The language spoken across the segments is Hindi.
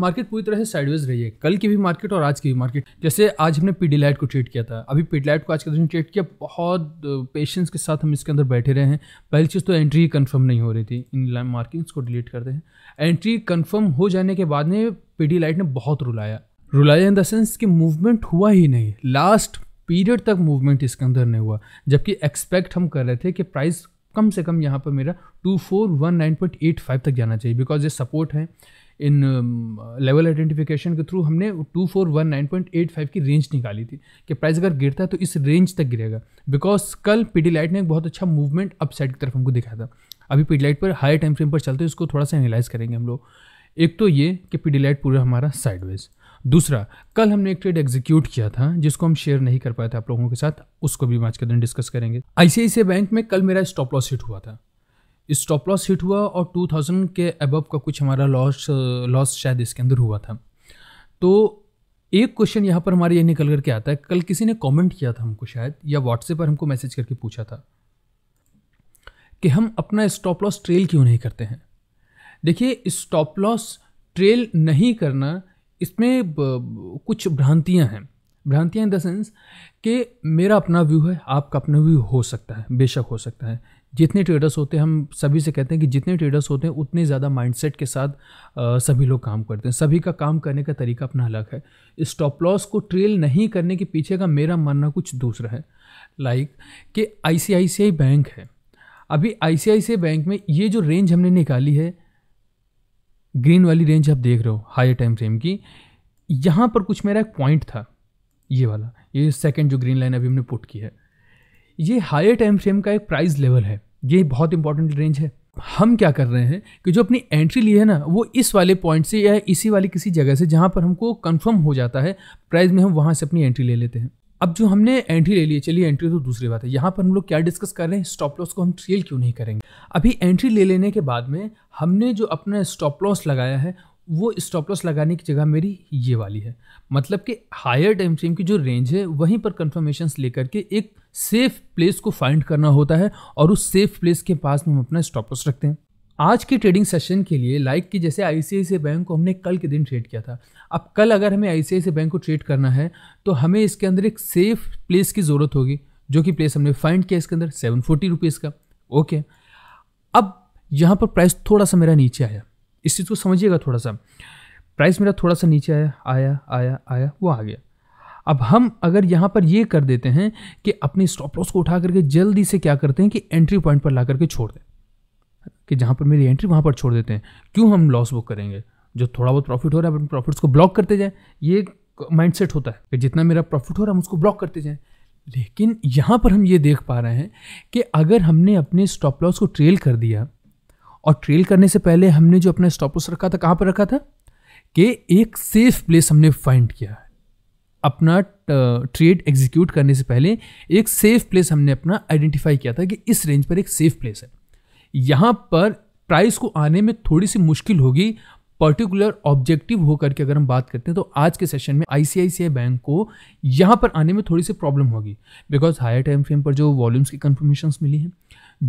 मार्केट पूरी तरह से साइडवेज रही है कल की भी मार्केट और आज की भी मार्केट जैसे आज हमने पीडीलाइट को ट्रेड किया था अभी पीडीलाइट को आज के दिन ट्रेड किया बहुत पेशेंस के साथ हम इसके अंदर बैठे रहे हैं पहली चीज़ तो एंट्री कन्फर्म नहीं हो रही थी इन मार्किंग्स को डिलीट करते हैं एंट्री कन्फर्म हो जाने के बाद में पीडीलाइट ने बहुत रुलाया रुलाया इन द सेंस कि मूवमेंट हुआ ही नहीं लास्ट पीरियड तक मूवमेंट इसके अंदर नहीं हुआ जबकि एक्सपेक्ट हम कर रहे थे कि प्राइस कम से कम यहाँ पर मेरा two four one nine point eight five तक जाना चाहिए बिकॉज ये सपोर्ट है इन लेवल um, आइडेंटिफिकेशन के थ्रू हमने two four one nine point eight five की रेंज निकाली थी कि प्राइस अगर गिरता है तो इस रेंज तक गिरेगा बिकॉज कल पीडी लाइट ने एक बहुत अच्छा मूवमेंट अपसाइड की तरफ हमको दिखाया था अभी पीडी लाइट पर हाई टाइम फ्रेम पर चलते हैं इसको थोड़ा सा एनालाइज करेंगे हम लोग एक तो ये कि पीडी लाइट पूरा हमारा साइडवेज दूसरा कल हमने एक ट्रेड एग्जीक्यूट किया था जिसको हम शेयर नहीं कर पाए थे आप लोगों के साथ उसको भी आज के दिन डिस्कस करेंगे आईसीआईसीआई बैंक में कल मेरा स्टॉप लॉस हिट हुआ था स्टॉप लॉस हिट हुआ और 2000 के अबव का कुछ हमारा लॉस लॉस शायद इसके अंदर हुआ था तो एक क्वेश्चन यहाँ पर हमारे ये निकल करके आता है कल किसी ने कमेंट किया था हमको शायद या व्हाट्सएप पर हमको मैसेज करके पूछा था कि हम अपना स्टॉप लॉस ट्रेल क्यों नहीं करते हैं देखिए स्टॉप लॉस ट्रेल नहीं करना इसमें कुछ भ्रांतियाँ हैं भ्रांतियाँ इन द सेंस कि मेरा अपना व्यू है आपका अपना व्यू हो सकता है बेशक हो सकता है जितने ट्रेडर्स होते हैं हम सभी से कहते हैं कि जितने ट्रेडर्स होते हैं उतने ज़्यादा माइंडसेट के साथ आ, सभी लोग काम करते हैं सभी का काम करने का तरीका अपना अलग है स्टॉप लॉस को ट्रेल नहीं करने के पीछे का मेरा मानना कुछ दूसरा है लाइक कि आई बैंक है अभी आई बैंक में ये जो रेंज हमने निकाली है ग्रीन वाली रेंज आप देख रहे हो हायर टाइम फ्रेम की यहाँ पर कुछ मेरा एक पॉइंट था ये वाला ये सेकेंड जो ग्रीन लाइन अभी हमने पुट की है ये हायर टाइम फ्रेम का एक प्राइस लेवल है ये बहुत इंपॉर्टेंट रेंज है हम क्या कर रहे हैं कि जो अपनी एंट्री ली है ना वो इस वाले पॉइंट से या इसी वाली किसी जगह से जहाँ पर हमको कंफर्म हो जाता है प्राइस में हम वहाँ से अपनी एंट्री ले लेते हैं अब जो हमने एंट्री ले ली है चलिए एंट्री तो दूसरी बात है यहाँ पर हम लोग क्या डिस्कस कर रहे हैं स्टॉप लॉस को हम ट्रेल क्यों नहीं करेंगे अभी एंट्री ले लेने के बाद में हमने जो अपना स्टॉप लॉस लगाया है वो स्टॉप लॉस लगाने की जगह मेरी ये वाली है मतलब कि हायर टाइम फ्रेम की जो रेंज है वहीं पर कन्फर्मेशंस लेकर के एक सेफ प्लेस को फाइंड करना होता है और उस सेफ प्लेस के पास में हम अपना स्टॉप लॉस रखते हैं आज के ट्रेडिंग सेशन के लिए लाइक कि जैसे आई सी बैंक को हमने कल के दिन ट्रेड किया था अब कल अगर हमें आई सी बैंक को ट्रेड करना है तो हमें इसके अंदर एक सेफ प्लेस की ज़रूरत होगी जो कि प्लेस हमने फाइंड किया इसके अंदर सेवन फोर्टी रुपीज़ का ओके अब यहाँ पर प्राइस थोड़ा सा मेरा नीचे आया इस चीज़ को समझिएगा थोड़ा सा प्राइस मेरा थोड़ा सा नीचे आया आया आया आया वो आ गया अब हम अगर यहाँ पर ये कर देते हैं कि अपने स्टॉप लॉस को उठा करके जल्दी से क्या करते हैं कि एंट्री पॉइंट पर ला करके छोड़ दें कि जहाँ पर मेरी एंट्री वहाँ पर छोड़ देते हैं क्यों हम लॉस बुक करेंगे जो थोड़ा बहुत प्रॉफिट हो रहा है अपने प्रॉफिट्स को ब्लॉक करते जाएँ ये माइंडसेट होता है कि जितना मेरा प्रॉफिट हो रहा है हम उसको ब्लॉक करते जाएँ लेकिन यहाँ पर हम ये देख पा रहे हैं कि अगर हमने अपने स्टॉप लॉस को ट्रेल कर दिया और ट्रेल करने से पहले हमने जो अपना स्टॉपस रखा था कहाँ पर रखा था कि एक सेफ प्लेस हमने फाइंड किया है अपना ट्रेड एग्जीक्यूट करने से पहले एक सेफ प्लेस हमने अपना आइडेंटिफाई किया था कि इस रेंज पर एक सेफ प्लेस है यहाँ पर प्राइस को आने में थोड़ी सी मुश्किल होगी पर्टिकुलर ऑब्जेक्टिव होकर के अगर हम बात करते हैं तो आज के सेशन में आईसीआईसीआई बैंक को यहाँ पर आने में थोड़ी सी प्रॉब्लम होगी बिकॉज हायर टाइम फ्रेम पर जो वॉल्यूम्स की कन्फर्मेशन मिली हैं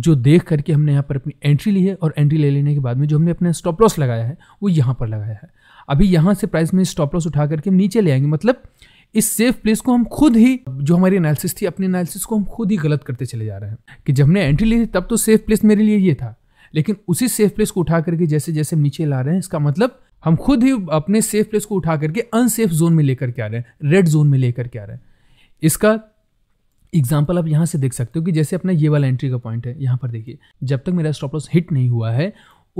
जो देख करके हमने यहाँ पर अपनी एंट्री ली है और एंट्री ले लेने के बाद में जो हमने अपना स्टॉप लॉस लगाया है वो यहाँ पर लगाया है अभी यहाँ से प्राइस में स्टॉप लॉस उठा करके हम नीचे ले आएंगे मतलब इस सेफ प्लेस को हम खुद ही जो हमारी एनालिसिस थी अपने एनालिसिस को हम खुद ही गलत करते चले जा रहे हैं कि जब हमने एंट्री ली थी तब तो सेफ प्लेस मेरे लिए ये था लेकिन उसी सेफ प्लेस को उठा करके जैसे जैसे नीचे ला रहे हैं इसका मतलब हम खुद ही अपने सेफ प्लेस को उठा करके अनसेफ जोन में लेकर के आ रहे हैं रेड जोन में लेकर के आ रहे हैं इसका एग्जाम्पल आप यहाँ से देख सकते हो कि जैसे अपना ये वाला एंट्री का पॉइंट है यहाँ पर देखिए जब तक मेरा स्टॉप लॉस हिट नहीं हुआ है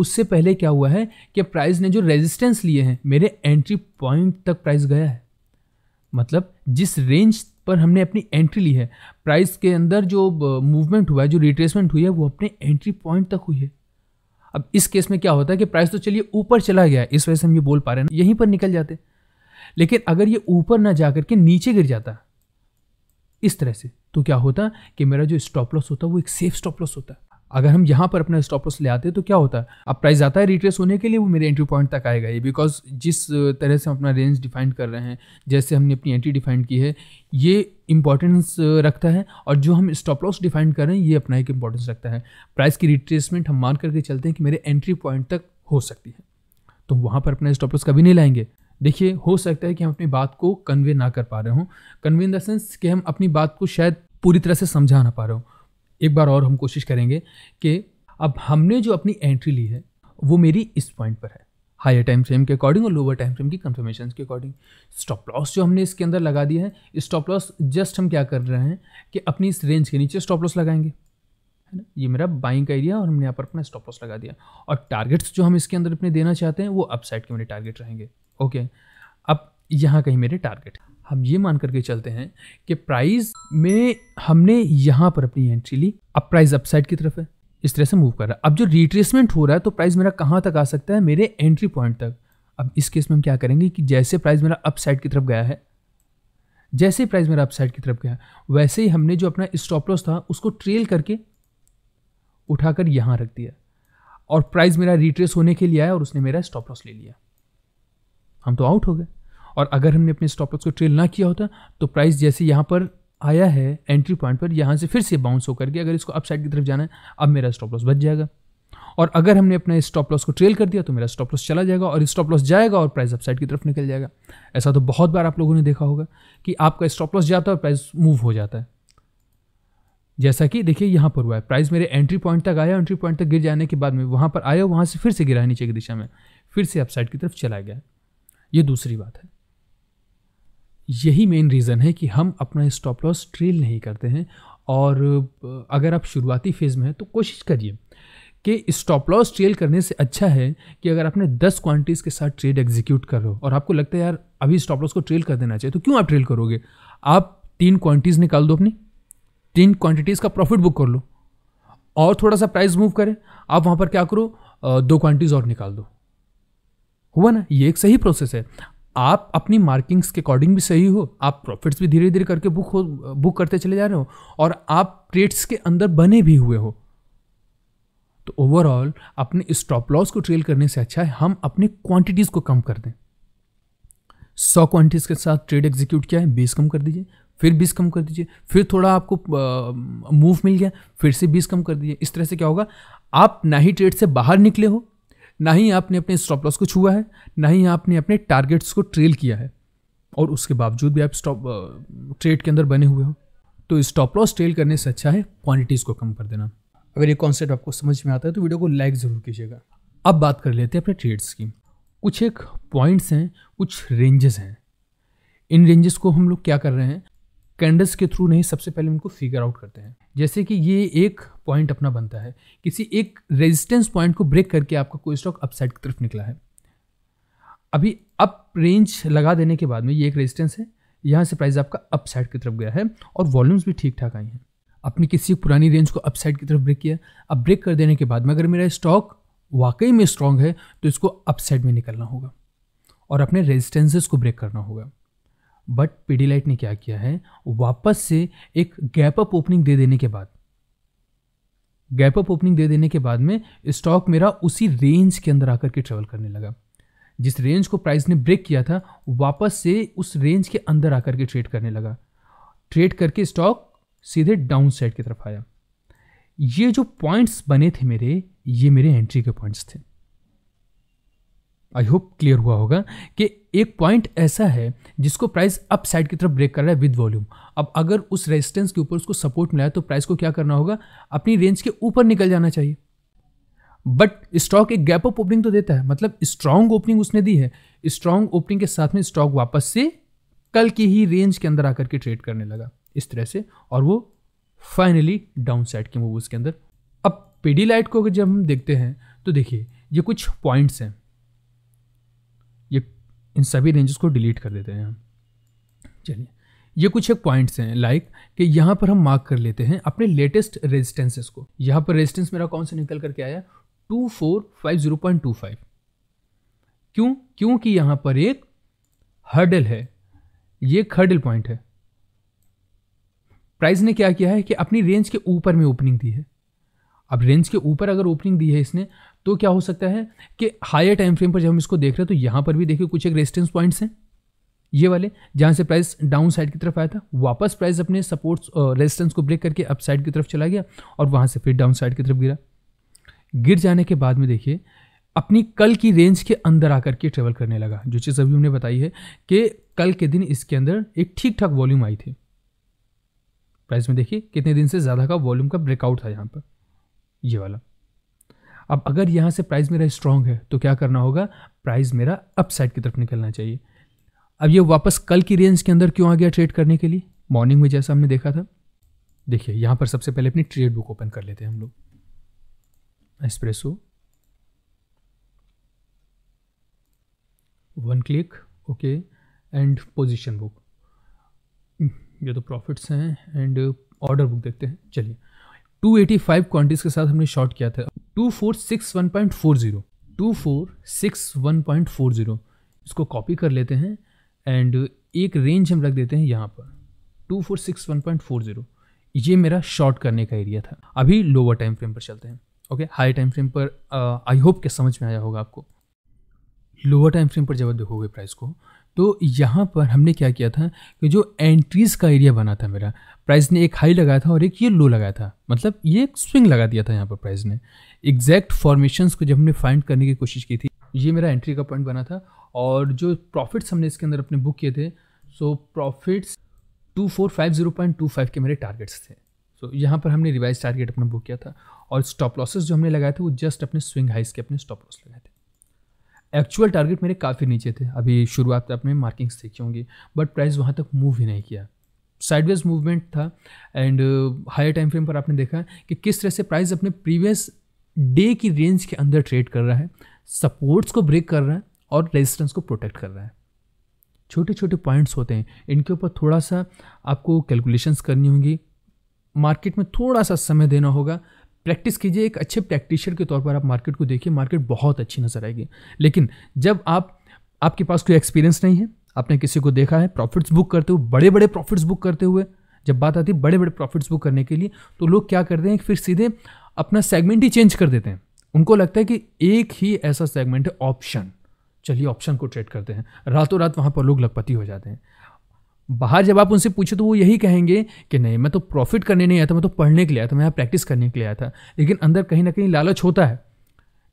उससे पहले क्या हुआ है कि प्राइस ने जो रेजिस्टेंस लिए हैं मेरे एंट्री पॉइंट तक प्राइस गया है मतलब जिस रेंज पर हमने अपनी एंट्री ली है प्राइस के अंदर जो मूवमेंट हुआ है जो रिट्रेसमेंट हुई है वो अपने एंट्री पॉइंट तक हुई है अब इस केस में क्या होता है कि प्राइस तो चलिए ऊपर चला गया इस वजह से हम ये बोल पा रहे हैं यहीं पर निकल जाते लेकिन अगर ये ऊपर ना जा करके नीचे गिर जाता इस तरह से तो क्या होता कि मेरा जो स्टॉप लॉस होता वो एक सेफ स्टॉप लॉस होता है अगर हम यहाँ पर अपना स्टॉप लॉस ले आते हैं तो क्या होता है अब प्राइस आता है रिट्रेस होने के लिए वो मेरे एंट्री पॉइंट तक आएगा ये बिकॉज जिस तरह से हम अपना रेंज डिफाइन कर रहे हैं जैसे हमने अपनी एंट्री डिफाइन की है ये इंपॉर्टेंस रखता है और जो हम स्टॉप लॉस डिफाइन कर रहे हैं ये अपना एक इंपॉर्टेंस रखता है प्राइस की रिट्रेसमेंट हम मान करके चलते हैं कि मेरे एंट्री पॉइंट तक हो सकती है तो वहाँ पर अपना स्टॉप लॉस कभी नहीं लाएंगे देखिए हो सकता है कि हम अपनी बात को कन्वे ना कर पा रहे हों कन्वे इन द सेंस कि हम अपनी बात को शायद पूरी तरह से समझा ना पा रहे हों एक बार और हम कोशिश करेंगे कि अब हमने जो अपनी एंट्री ली है वो मेरी इस पॉइंट पर है हायर टाइम फ्रेम के अकॉर्डिंग और लोअर टाइम फ्रेम की कंफर्मेशन के अकॉर्डिंग स्टॉप लॉस जो हमने इसके अंदर लगा दिया है स्टॉप लॉस जस्ट हम क्या कर रहे हैं कि अपनी इस रेंज के नीचे स्टॉप लॉस लगाएंगे है ना ये मेरा बाइंग का एरिया और हमने यहाँ पर अपना स्टॉप लॉस लगा दिया और टारगेट्स जो हम इसके अंदर अपने देना चाहते हैं वो अपसाइड के मेरे टारगेट रहेंगे ओके अब यहाँ कहीं मेरे टारगेट हम ये मान करके चलते हैं कि प्राइस में हमने यहाँ पर अपनी एंट्री ली अब प्राइस अपसाइड की तरफ है इस तरह से मूव कर रहा है अब जो रिट्रेसमेंट हो रहा है तो प्राइस मेरा कहाँ तक आ सकता है मेरे एंट्री पॉइंट तक अब इस केस में हम क्या करेंगे कि जैसे प्राइस मेरा अपसाइड की तरफ गया है जैसे प्राइस मेरा अपसाइड की तरफ गया वैसे ही हमने जो अपना स्टॉप लॉस था उसको ट्रेल करके उठाकर यहाँ रख दिया और प्राइस मेरा रिट्रेस होने के लिए आया और उसने मेरा स्टॉप लॉस ले लिया हम तो आउट हो गए और अगर हमने अपने स्टॉप लॉस को ट्रेल ना किया होता तो प्राइस जैसे यहाँ पर आया है एंट्री पॉइंट पर यहाँ से फिर से बाउंस होकर के अगर इसको अपसाइड की तरफ जाना है अब मेरा स्टॉप लॉस बच जाएगा और अगर हमने अपने स्टॉप लॉस को ट्रेल कर दिया तो मेरा स्टॉप लॉस चला जाएगा और स्टॉप लॉस जाएगा और प्राइस अपसाइड की तरफ निकल जाएगा ऐसा तो बहुत बार आप लोगों ने देखा होगा कि आपका स्टॉप लॉस जाता है और प्राइस मूव हो जाता है जैसा कि देखिए यहाँ पर हुआ है प्राइस मेरे एंट्री पॉइंट तक आया एंट्री पॉइंट तक गिर जाने के बाद में वहाँ पर आया वहाँ से फिर से गिरा नीचे की दिशा में फिर से अपसाइड की तरफ चला गया ये दूसरी बात है यही मेन रीज़न है कि हम अपना स्टॉप लॉस ट्रेल नहीं करते हैं और अगर आप शुरुआती फेज़ में हैं तो कोशिश करिए कि स्टॉप लॉस ट्रेल करने से अच्छा है कि अगर आपने 10 क्वांटिटीज़ के साथ ट्रेड एग्जीक्यूट कर हो और आपको लगता है यार अभी स्टॉप लॉस को ट्रेल कर देना चाहिए तो क्यों आप ट्रेल करोगे आप तीन क्वांटिटीज़ निकाल दो अपनी तीन क्वांटिटीज़ का प्रॉफिट बुक कर लो और थोड़ा सा प्राइस मूव करें आप वहाँ पर क्या करो दो क्वांटिटीज़ और निकाल दो हुआ ना ये एक सही प्रोसेस है आप अपनी मार्किंग्स के अकॉर्डिंग भी सही हो आप प्रॉफिट्स भी धीरे धीरे करके बुक हो बुक करते चले जा रहे हो और आप ट्रेड्स के अंदर बने भी हुए हो तो ओवरऑल अपने स्टॉप लॉस को ट्रेल करने से अच्छा है हम अपने क्वांटिटीज़ को कम कर दें सौ क्वांटिटीज़ के साथ ट्रेड एग्जीक्यूट किया है बीस कम कर दीजिए फिर बीस कम कर दीजिए फिर थोड़ा आपको मूव मिल गया फिर से बीस कम कर दीजिए इस तरह से क्या होगा आप ना ही ट्रेड से बाहर निकले हो ना ही आपने अपने स्टॉप लॉस को छुआ है ना ही आपने अपने टारगेट्स को ट्रेल किया है और उसके बावजूद भी आप स्टॉप ट्रेड के अंदर बने हुए हो तो स्टॉप लॉस ट्रेल करने से अच्छा है क्वांटिटीज़ को कम कर देना अगर ये कॉन्सेप्ट आपको समझ में आता है तो वीडियो को लाइक ज़रूर कीजिएगा अब बात कर लेते हैं अपने ट्रेड्स की कुछ एक पॉइंट्स हैं कुछ रेंजेस हैं इन रेंजेस को हम लोग क्या कर रहे हैं कैंडल्स के थ्रू नहीं सबसे पहले उनको फिगर आउट करते हैं जैसे कि ये एक पॉइंट अपना बनता है किसी एक रेजिस्टेंस पॉइंट को ब्रेक करके आपका कोई स्टॉक अपसाइड की तरफ निकला है अभी अप रेंज लगा देने के बाद में ये एक रेजिस्टेंस है यहाँ से प्राइस आपका अपसाइड की तरफ गया है और वॉल्यूम्स भी ठीक ठाक आई हैं आपने किसी पुरानी रेंज को अपसाइड की तरफ ब्रेक किया अब ब्रेक कर देने के बाद में अगर मेरा स्टॉक वाकई में स्ट्रांग है तो इसको अपसाइड में निकलना होगा और अपने रेजिस्टेंसेस को ब्रेक करना होगा बट पीडीलाइट ने क्या किया है वापस से एक गैप अप ओपनिंग दे देने के बाद गैप अप ओपनिंग दे देने के बाद में स्टॉक मेरा उसी रेंज के अंदर आकर के ट्रेवल करने लगा जिस रेंज को प्राइस ने ब्रेक किया था वापस से उस रेंज के अंदर आकर के ट्रेड करने लगा ट्रेड करके स्टॉक सीधे डाउन साइड की तरफ आया ये जो पॉइंट्स बने थे मेरे ये मेरे एंट्री के पॉइंट्स थे आई होप क्लियर हुआ होगा कि एक पॉइंट ऐसा है जिसको प्राइस अप साइड की तरफ ब्रेक कर रहा है विद वॉल्यूम अब अगर उस रेजिस्टेंस के ऊपर उसको सपोर्ट मिला है तो प्राइस को क्या करना होगा अपनी रेंज के ऊपर निकल जाना चाहिए बट स्टॉक एक गैप अप ओपनिंग तो देता है मतलब स्ट्रांग ओपनिंग उसने दी है स्ट्रांग ओपनिंग के साथ में स्टॉक वापस से कल की ही रेंज के अंदर आकर के ट्रेड करने लगा इस तरह से और वो फाइनली डाउन साइड के मूव उसके अंदर अब पीडी लाइट को जब हम देखते हैं तो देखिए ये कुछ पॉइंट्स हैं इन सभी रेंजेस को डिलीट कर देते हैं चलिए ये कुछ एक पॉइंट्स हैं लाइक कि यहाँ पर हम मार्क कर लेते हैं अपने लेटेस्ट रेजिस्टेंसेस को यहाँ पर रेजिस्टेंस मेरा कौन सा निकल करके आया two four five zero point two five क्यों क्योंकि यहाँ पर एक हर्डल है ये एक हर्डल पॉइंट है प्राइस ने क्या किया है कि अपनी रेंज के ऊपर में ओपनिंग दी है अब रेंज के ऊपर अगर ओपनिंग दी है इसने तो क्या हो सकता है कि हायर टाइम फ्रेम पर जब हम इसको देख रहे हैं तो यहाँ पर भी देखिए कुछ एक रेजिस्टेंस पॉइंट्स हैं ये वाले जहाँ से प्राइस डाउन साइड की तरफ आया था वापस प्राइस अपने सपोर्ट्स रेजिस्टेंस को ब्रेक करके अप साइड की तरफ चला गया और वहाँ से फिर डाउन साइड की तरफ गिरा गिर जाने के बाद में देखिए अपनी कल की रेंज के अंदर आकर के ट्रेवल करने लगा जो चीज़ अभी हमने बताई है कि कल के दिन इसके अंदर एक ठीक ठाक वॉल्यूम आई थी प्राइस में देखिए कितने दिन से ज़्यादा का वॉल्यूम का ब्रेकआउट था यहाँ पर ये वाला अब अगर यहाँ से प्राइस मेरा स्ट्रॉन्ग है तो क्या करना होगा प्राइस मेरा अपसाइड की तरफ निकलना चाहिए अब ये वापस कल की रेंज के अंदर क्यों आ गया ट्रेड करने के लिए मॉर्निंग में जैसा हमने देखा था देखिए यहाँ पर सबसे पहले अपनी ट्रेड बुक ओपन कर लेते हैं हम लोग espresso one click okay and position book ये तो प्रॉफिट्स हैं एंड ऑर्डर बुक देखते हैं चलिए टू एटी फाइव क्वांटिटीज के साथ हमने शॉर्ट किया था two two four four four six six one one point point zero four zero इसको कॉपी कर लेते हैं एंड एक रेंज हम रख देते हैं यहाँ पर two four four six one point zero ये मेरा शॉर्ट करने का एरिया था अभी लोअर टाइम फ्रेम पर चलते हैं ओके हाई टाइम फ्रेम पर आई होप के समझ में आया होगा आपको लोअर टाइम फ्रेम पर जब देखोगे प्राइस को तो यहाँ पर हमने क्या किया था कि जो एंट्रीज़ का एरिया बना था मेरा प्राइस ने एक हाई लगाया था और एक ये लो लगाया था मतलब ये एक स्विंग लगा दिया था यहाँ पर प्राइस ने एग्जैक्ट फॉर्मेशंस को जब हमने फाइंड करने की कोशिश की थी ये मेरा एंट्री का पॉइंट बना था और जो प्रॉफिट्स हमने इसके अंदर अपने बुक किए थे so profits two four five zero point two five के मेरे टारगेट्स थे सो so, यहाँ पर हमने रिवाइज टारगेट अपना बुक किया था और स्टॉप लॉसेस जो हमने लगाए थे वो जस्ट अपने स्विंग हाइस के अपने स्टॉप लॉस लगाए थे एक्चुअल टारगेट मेरे काफ़ी नीचे थे अभी शुरुआत तक में मार्किंग्स देखी होंगी बट प्राइस वहाँ तक मूव ही नहीं किया साइडवेज मूवमेंट था एंड हायर टाइम फ्रेम पर आपने देखा कि किस तरह से प्राइस अपने प्रीवियस डे की रेंज के अंदर ट्रेड कर रहा है सपोर्ट्स को ब्रेक कर रहा है और रेजिस्टेंस को प्रोटेक्ट कर रहा है छोटे छोटे पॉइंट्स होते हैं इनके ऊपर थोड़ा सा आपको कैलकुलेशंस करनी होंगी मार्केट में थोड़ा सा समय देना होगा प्रैक्टिस कीजिए एक अच्छे प्रैक्टिशर के तौर पर आप मार्केट को देखिए मार्केट बहुत अच्छी नज़र आएगी लेकिन जब आप आपके पास कोई एक्सपीरियंस नहीं है आपने किसी को देखा है प्रॉफिट्स बुक करते हुए बड़े बड़े प्रॉफिट्स बुक करते हुए जब बात आती है बड़े बड़े प्रॉफिट्स बुक करने के लिए तो लोग क्या करते हैं फिर सीधे अपना सेगमेंट ही चेंज कर देते हैं उनको लगता है कि एक ही ऐसा सेगमेंट है ऑप्शन चलिए ऑप्शन को ट्रेड करते हैं रातों रात वहाँ पर लोग लखपति हो जाते हैं बाहर जब आप उनसे पूछे तो वो यही कहेंगे कि नहीं मैं तो प्रॉफिट करने नहीं आया था मैं तो पढ़ने के लिए आया था मैं यहाँ प्रैक्टिस करने के लिए आया था लेकिन अंदर कहीं ना कहीं लालच होता है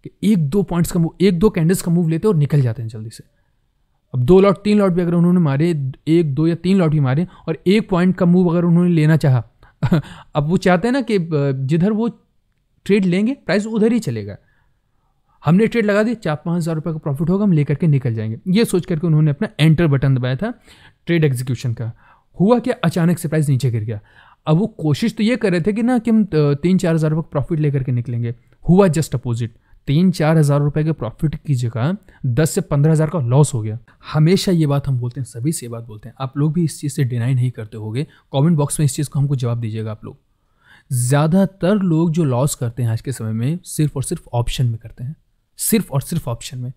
कि एक दो पॉइंट्स का मूव एक दो कैंडल्स का मूव लेते और निकल जाते हैं जल्दी से अब दो लॉट तीन लॉट भी अगर उन्होंने मारे एक दो या तीन लॉट भी मारे और एक पॉइंट का मूव अगर उन्होंने लेना चाहा अब वो चाहते हैं ना कि जिधर वो ट्रेड लेंगे प्राइस उधर ही चलेगा हमने ट्रेड लगा दी चार पाँच हज़ार रुपये का प्रॉफिट होगा हम लेकर के निकल जाएंगे ये सोच करके उन्होंने अपना एंटर बटन दबाया था ट्रेड एग्जीक्यूशन का हुआ क्या अचानक से प्राइस नीचे गिर गया अब वो कोशिश तो ये कर रहे थे कि ना कि हम तीन चार हज़ार रुपये का प्रॉफिट लेकर के निकलेंगे हुआ जस्ट अपोजिट तीन चार हज़ार रुपये के प्रॉफिट की जगह दस से पंद्रह हज़ार का लॉस हो गया हमेशा ये बात हम बोलते हैं सभी से ये बात बोलते हैं आप लोग भी इस चीज़ से डिनाई नहीं करते होगे कमेंट बॉक्स में इस चीज़ को हमको जवाब दीजिएगा आप लोग ज़्यादातर लोग जो लॉस करते हैं आज के समय में सिर्फ और सिर्फ ऑप्शन में करते हैं सिर्फ और सिर्फ ऑप्शन में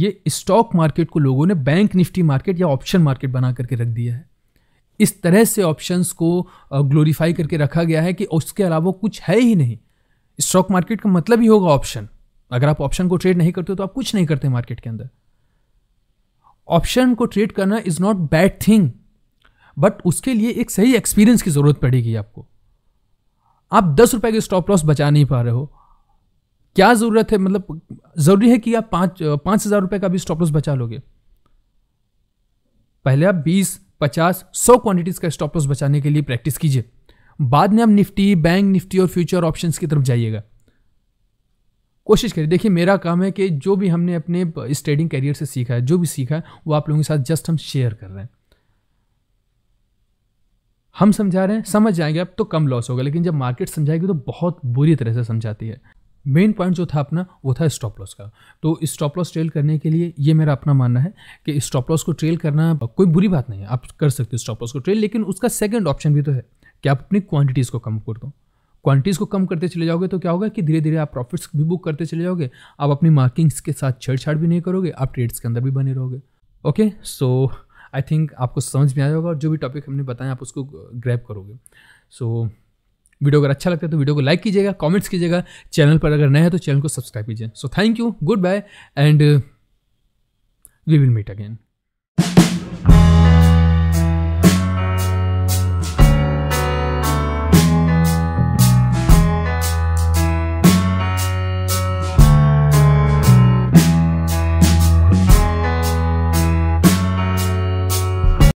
ये स्टॉक मार्केट को लोगों ने बैंक निफ्टी मार्केट या ऑप्शन मार्केट बना करके रख दिया है इस तरह से ऑप्शंस को ग्लोरीफाई करके रखा गया है कि उसके अलावा कुछ है ही नहीं स्टॉक मार्केट का मतलब ही होगा ऑप्शन अगर आप ऑप्शन को ट्रेड नहीं करते हो तो आप कुछ नहीं करते मार्केट के अंदर ऑप्शन को ट्रेड करना is not bad thing but उसके लिए एक सही एक्सपीरियंस की ज़रूरत पड़ेगी आपको आप दस रुपए के स्टॉप लॉस बचा नहीं पा रहे हो क्या ज़रूरत है मतलब ज़रूरी है कि आप पांच पांच हज़ार रुपए का भी स्टॉप लॉस बचा लोगे पहले आप बीस पचास सौ क्वांटिटीज़ का स्टॉप लॉस बचाने के लिए प्रैक्टिस कीजिए बाद में आप निफ्टी बैंक निफ्टी और फ्यूचर ऑप्शंस की तरफ जाइएगा कोशिश करिए देखिए मेरा काम है कि जो भी हमने अपने इस ट्रेडिंग कैरियर से सीखा है जो भी सीखा है वो आप लोगों के साथ जस्ट हम शेयर कर रहे हैं हम समझा रहे हैं समझ जाएंगे अब तो कम लॉस होगा लेकिन जब मार्केट समझाएगी तो बहुत बुरी तरह से समझाती है मेन पॉइंट जो था अपना वो था स्टॉप लॉस का तो स्टॉप लॉस ट्रेल करने के लिए ये मेरा अपना मानना है कि स्टॉप लॉस को ट्रेल करना कोई बुरी बात नहीं है आप कर सकते हो स्टॉप लॉस को ट्रेल लेकिन उसका सेकंड ऑप्शन भी तो है कि आप अपनी क्वांटिटीज़ को कम कर दो क्वांटिटीज़ को कम करते चले जाओगे तो क्या होगा कि धीरे धीरे आप प्रॉफिट्स भी बुक करते चले जाओगे आप अपनी मार्किंग्स के साथ छेड़छाड़ भी नहीं करोगे आप ट्रेड्स के अंदर भी बने रहोगे ओके सो आई थिंक आपको समझ में आया होगा और जो भी टॉपिक हमने बताया आप उसको ग्रैप करोगे सो so, वीडियो अगर अच्छा लगता है तो वीडियो को लाइक कीजिएगा कॉमेंट्स कीजिएगा चैनल पर अगर नया है तो चैनल को सब्सक्राइब कीजिए so thank you goodbye and we will meet again